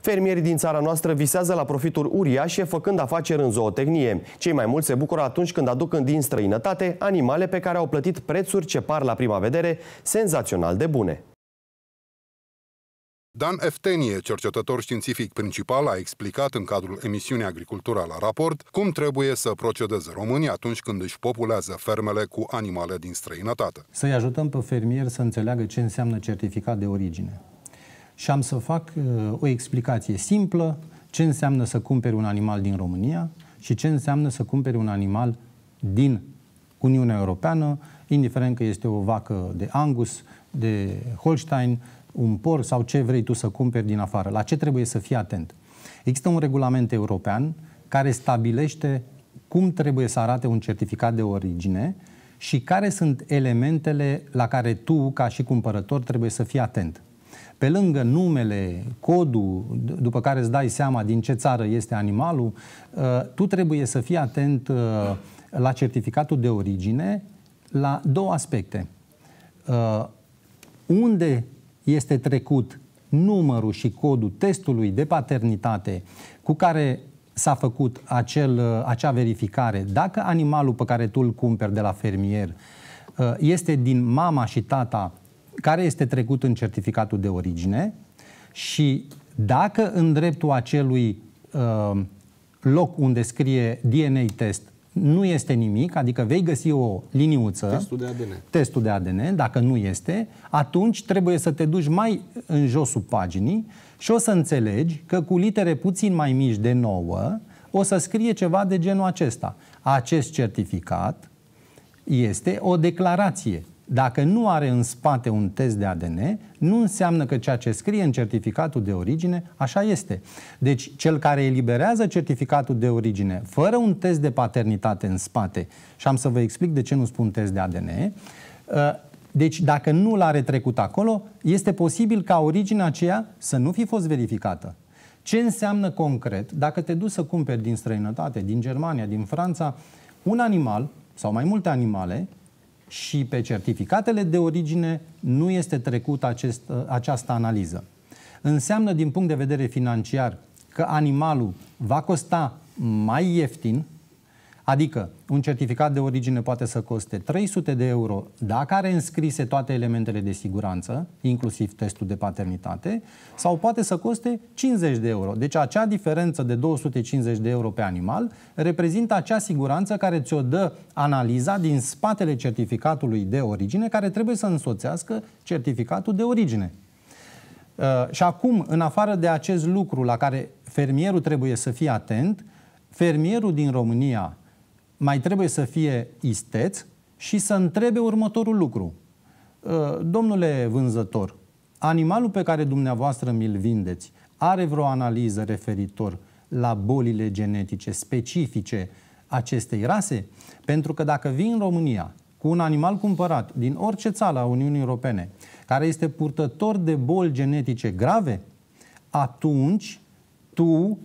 Fermierii din țara noastră visează la profituri uriașe făcând afaceri în zootehnie. Cei mai mulți se bucură atunci când aduc din străinătate animale pe care au plătit prețuri ce par la prima vedere senzațional de bune. Dan Eftenie, cercetător științific principal, a explicat în cadrul emisiunii Agricultura la raport cum trebuie să procedeze românii atunci când își populează fermele cu animale din străinătate. Să-i ajutăm pe fermier să înțeleagă ce înseamnă certificat de origine și am să fac uh, o explicație simplă ce înseamnă să cumperi un animal din România și ce înseamnă să cumperi un animal din Uniunea Europeană, indiferent că este o vacă de Angus, de Holstein, un porc sau ce vrei tu să cumperi din afară. La ce trebuie să fii atent? Există un regulament european care stabilește cum trebuie să arate un certificat de origine și care sunt elementele la care tu, ca și cumpărător, trebuie să fii atent. Pe lângă numele, codul, după care îți dai seama din ce țară este animalul, uh, tu trebuie să fii atent uh, la certificatul de origine la două aspecte. Uh, unde este trecut numărul și codul testului de paternitate cu care s-a făcut acel, acea verificare, dacă animalul pe care tu îl cumperi de la fermier este din mama și tata care este trecut în certificatul de origine și dacă în dreptul acelui uh, loc unde scrie DNA test nu este nimic, adică vei găsi o liniuță, testul de ADN, testul de ADN dacă nu este, atunci trebuie să te duci mai în josul paginii și o să înțelegi că cu litere puțin mai mici de 9 o să scrie ceva de genul acesta. Acest certificat este o declarație dacă nu are în spate un test de ADN, nu înseamnă că ceea ce scrie în certificatul de origine așa este. Deci, cel care eliberează certificatul de origine fără un test de paternitate în spate, și am să vă explic de ce nu spun test de ADN, uh, deci dacă nu l-a retrecut acolo, este posibil ca originea aceea să nu fi fost verificată. Ce înseamnă concret dacă te duci să cumperi din străinătate, din Germania, din Franța, un animal sau mai multe animale și pe certificatele de origine nu este trecută acest, această analiză. Înseamnă din punct de vedere financiar că animalul va costa mai ieftin Adică, un certificat de origine poate să coste 300 de euro dacă are înscrise toate elementele de siguranță, inclusiv testul de paternitate, sau poate să coste 50 de euro. Deci acea diferență de 250 de euro pe animal reprezintă acea siguranță care ți-o dă analiza din spatele certificatului de origine, care trebuie să însoțească certificatul de origine. Uh, și acum, în afară de acest lucru la care fermierul trebuie să fie atent, fermierul din România mai trebuie să fie isteț și să întrebe următorul lucru. Uh, domnule vânzător, animalul pe care dumneavoastră mi-l vindeți are vreo analiză referitor la bolile genetice specifice acestei rase? Pentru că dacă vii în România cu un animal cumpărat din orice țară a Uniunii Europene care este purtător de boli genetice grave, atunci tu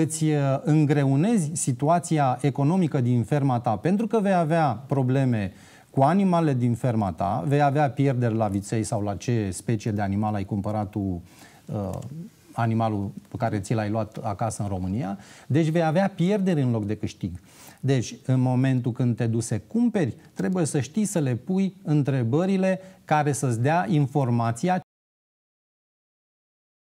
îți uh, îngreunezi situația economică din ferma ta, pentru că vei avea probleme cu animale din ferma ta, vei avea pierderi la viței sau la ce specie de animal ai cumpărat tu uh, animalul pe care ți l-ai luat acasă în România, deci vei avea pierderi în loc de câștig. Deci, în momentul când te duse cumperi, trebuie să știi să le pui întrebările care să-ți dea informația